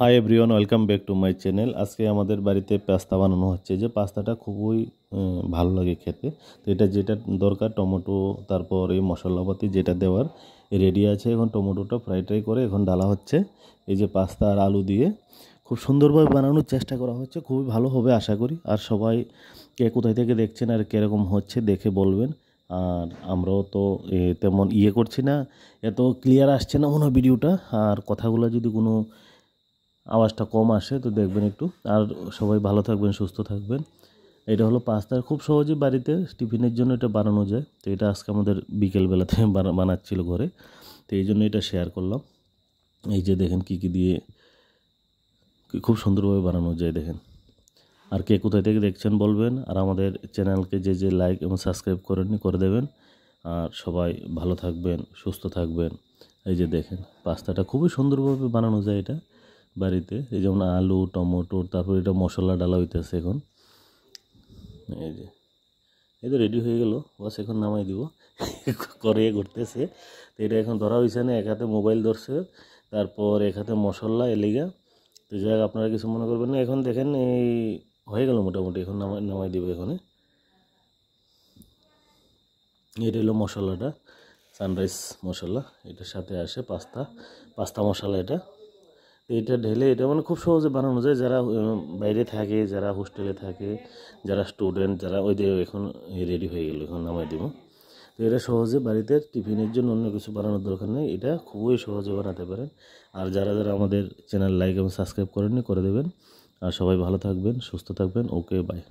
High everyone welcome back to my channel আজকে আমাদের বাড়িতে পাস্তা বানানো হচ্ছে যে পাস্তাটা খুবই ভালো লাগে খেতে তো এটা যেটা দরকার টমেটো তারপর এই মশলাপাতি যেটা দেওয়ার রেডি আছে এখন টমেটোটা ফ্রাই ট্রাই করে এখন ডালা হচ্ছে এই যে পাস্তা আর আলু দিয়ে খুব সুন্দরভাবে বানানোর চেষ্টা করা হচ্ছে খুবই ভালো হবে আশা করি আর সবাই কে কোথায় থেকে দেখছেন আর কীরকম হচ্ছে দেখে বলবেন আর আমরাও তো তেমন ইয়ে করছি না এত ক্লিয়ার আসছে না মনে ভিডিওটা আর কথাগুলো যদি কোনো আওয়াজটা কম আসে তো দেখবেন একটু আর সবাই ভালো থাকবেন সুস্থ থাকবেন এটা হলো পাস্তার খুব সহজে বাড়িতে টিফিনের জন্য এটা বানানো যায় তো এটা আজকে আমাদের বিকেলবেলাতে বানাচ্ছিল ঘরে তো এই জন্য এটা শেয়ার করলাম এই যে দেখেন কী কী দিয়ে খুব সুন্দরভাবে বানানো যায় দেখেন আর কে কোথায় থেকে দেখছেন বলবেন আর আমাদের চ্যানেলকে যে যে লাইক এবং সাবস্ক্রাইব করেননি করে দেবেন আর সবাই ভালো থাকবেন সুস্থ থাকবেন এই যে দেখেন পাস্তাটা খুবই সুন্দরভাবে বানানো যায় এটা বাড়িতে এই যেমন আলু টমেটো তারপর এটা মশলা ডালা হইতেছে এখন এই যে এই তো রেডি হয়ে গেল বাস এখন নামাই দিব করে ঘুরতেছে তো এটা এখন ধরা হয়েছে না এক হাতে মোবাইল ধরছে তারপর এক হাতে মশলা এলিগা তো যাই আপনারা কিছু মনে করবেন না এখন দেখেন এই হয়ে গেল মোটামুটি এখন নামাই নামাই দিব এখানে হ্যাঁ। এটা হলো মশলাটা সানরাইজ মশলা এটার সাথে আসে পাস্তা পাস্তা মশলা এটা এটা ঢেলে এটা মানে খুব সহজে বানানো যায় যারা বাইরে থাকে যারা হোস্টেলে থাকে যারা স্টুডেন্ট যারা ওই দিয়ে এখন রেডি হয়ে গেলো এখন নামাই দেবো তো এটা সহজে বাড়িতে টিফিনের জন্য অন্য কিছু বানানোর দরকার নেই এটা খুবই সহজে বানাতে পারেন আর যারা যারা আমাদের চ্যানেল লাইক এবং সাবস্ক্রাইব করেননি করে দেবেন আর সবাই ভালো থাকবেন সুস্থ থাকবেন ওকে বাই